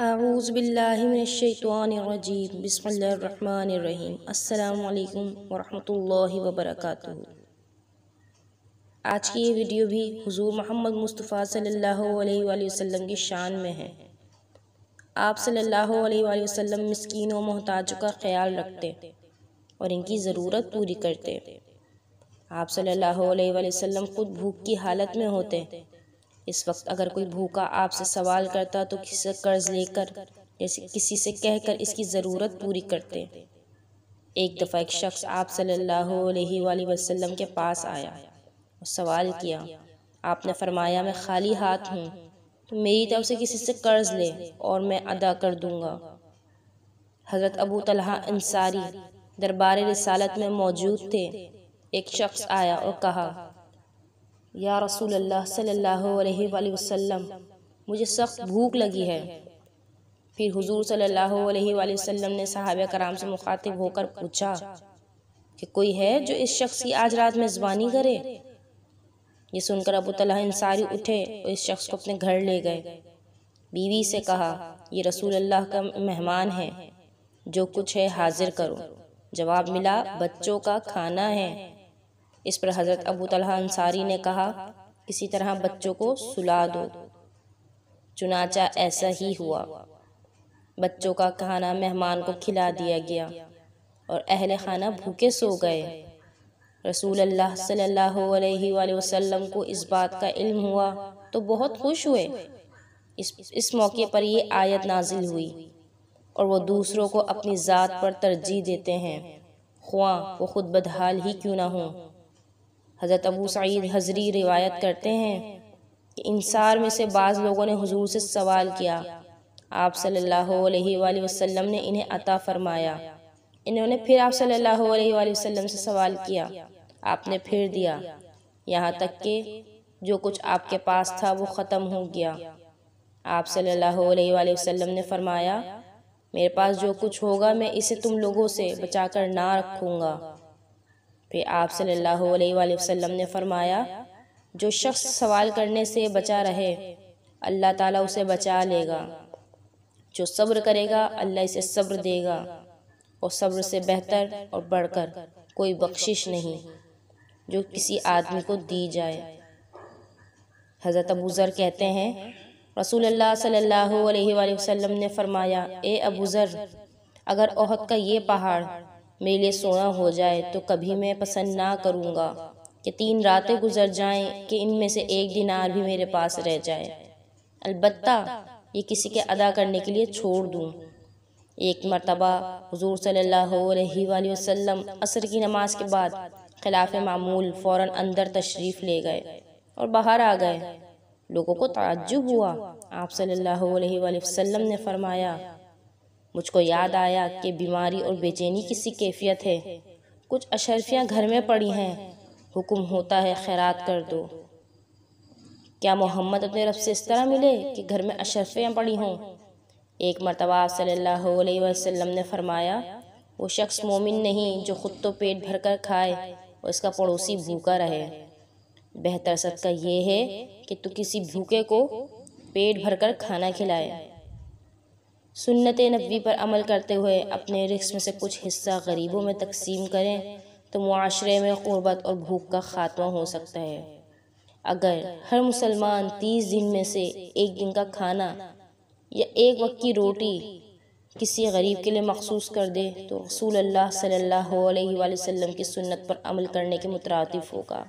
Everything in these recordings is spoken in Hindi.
आऊज़बिल्लिमिनशैतवानरजीम बसमीम अल्लाम वरहमल वबरक आज की ये वीडियो भी हुजूर मोहम्मद मुस्तफ़ा सल्लल्लाहु अलैहि वसल्लम की शान में है आप सल्लल्लाहु अलैहि वसल्लम मिसकीन और मोहताजों का ख्याल रखते और इनकी ज़रूरत पूरी करते आप सल्लल्लाहु अलैहि वसल्लम खुद भूख की हालत में होते इस वक्त अगर कोई भूखा आपसे सवाल करता तो किसी से कर्ज लेकर जैसे किसी से कहकर इसकी ज़रूरत पूरी करते एक दफ़ा एक शख्स आप सल्लल्लाहु अलैहि वसल्लम के पास आया और सवाल किया आपने फरमाया मैं खाली हाथ हूँ तो मेरी तरफ से किसी से कर्ज ले और मैं अदा कर दूँगा हज़रत अबू तलहा अंसारी दरबार रसालत में मौजूद थे एक शख्स आया और कहा या रसूल अल्लाह सल्लल्लाहु अलैहि वसल्लम मुझे सख्त भूख लगी है फिर हुजूर सल्लल्लाहु अलैहि वसल्लम ने सहाब कराम से मुखातिब होकर पूछा कि कोई है जो इस शख्स की आज रात मेज़बानी करे ये सुनकर अबू तलह इंसारी उठे और इस शख्स को अपने घर ले गए बीवी से कहा ये रसूल अल्लाह का मेहमान है जो कुछ है हाजिर करो जवाब मिला बच्चों का खाना है इस पर हज़रत अबू तलहा अंसारी ने कहा इसी तरह बच्चों को सुला दो चुनाचा ऐसा ही हुआ बच्चों का खाना मेहमान को खिला दिया गया और अहल खाना भूखे सो गए रसूल अल्लाह सल्लल्लाहु अलैहि वसल्लम को इस बात का इल्म हुआ तो बहुत खुश हुए इस इस मौके पर ये आयत नाजिल हुई और वो दूसरों को अपनी ज़ात पर तरजीह देते हैं ख्वा वो खुद बदहाल ही क्यों ना हों हज़रत अबू सईद हजरी रिवायत करते हैं कि इंसार में से बाज़ लोगों ने हुजूर से सवाल किया आप सल्लल्लाहु अलैहि वसल्लम ने इन्हें अता फरमाया इन्होंने फिर आप सल्लल्लाहु अलैहि वसल्लम से सवाल किया आपने फिर दिया यहाँ तक कि जो कुछ आपके पास था वो ख़त्म हो गया आप सल्लल्लाहु अलैहि वसल्लम ने फरमाया मेरे पास जो कुछ होगा मैं इसे तुम लोगों से बचा कर ना रखूँगा फिर आप सल्लल्लाहु अलैहि वसल्लम ने फरमाया जो शख्स सवाल करने से बचा रहे अल्लाह ताला उसे बचा लेगा जो सब्र करेगा अल्लाह इसे सब्र देगा और सब्र से बेहतर और बढ़कर कोई बख्शिश नहीं जो किसी आदमी को दी जाए हज़रत अबू ज़र कहते हैं रसूल अल्लाह सल्लल्लाहु अलैहि वसल्लम ने फरमाया ए अबू ज़र अगर ओहद का ये पहाड़ मेरे लिए सोना हो जाए तो कभी मैं पसंद ना करूँगा कि तीन रातें गुजर जाएं कि इनमें से एक दिनार भी मेरे पास रह जाए अलबत्ता ये किसी के अदा करने के लिए छोड़ दूँ एक मरतबा हजूर सल्ला वसम असर की नमाज के बाद खिलाफ मामूल फ़ौर अंदर तशरीफ़ ले गए और बाहर आ गए लोगों को ताज्जुब हुआ आप सल्ला वसम ने फरमाया मुझको याद आया कि बीमारी और बेचैनी किसी कैफियत है कुछ अशरफियाँ घर में पड़ी हैं हुक्म होता है खैरात कर दो क्या मोहम्मद अपने रब से इस तरह मिले कि घर में अशरफियाँ पड़ी हों एक मरतबा सल्लल्लाहु अलैहि वसल्लम ने फरमाया वो शख्स मोमिन नहीं जो ख़ुद तो पेट भर कर खाए और इसका पड़ोसी भूखा रहे बेहतर सदका ये है कि तू किसी भूखे को पेट भरकर खाना खिलाए सुन्नत नबी पर अमल करते हुए अपने रिस्क में से कुछ हिस्सा गरीबों में तकसीम करें तो माशरे में ग़ुरबत और भूख का ख़ात्मा हो सकता है अगर हर मुसलमान तीस दिन में से एक दिन का खाना या एक वक्त की रोटी किसी गरीब के लिए मखसूस कर दे तो रसूल अल्लाह सल्लल्लाहु अलैहि वसल्लम की सुन्नत पर अमल करने के मुतरतफ़ होगा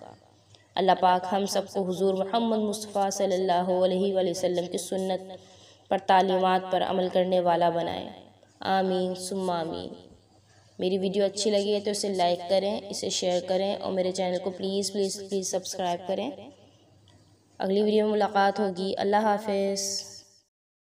अल्लाह पाक हम सबको हुजूर मोहम्मद मुस्तफ़ा सल्लल्लाहु अलैहि वसल्लम की सुन्नत पर तालीमत पर अमल करने वाला बनाए आमीन सुम आमीन मेरी वीडियो अच्छी लगी है तो इसे लाइक करें इसे शेयर करें और मेरे चैनल को प्लीज़ प्लीज़ प्लीज़ सब्सक्राइब करें अगली वीडियो में मुलाकात होगी अल्लाह हाफिज़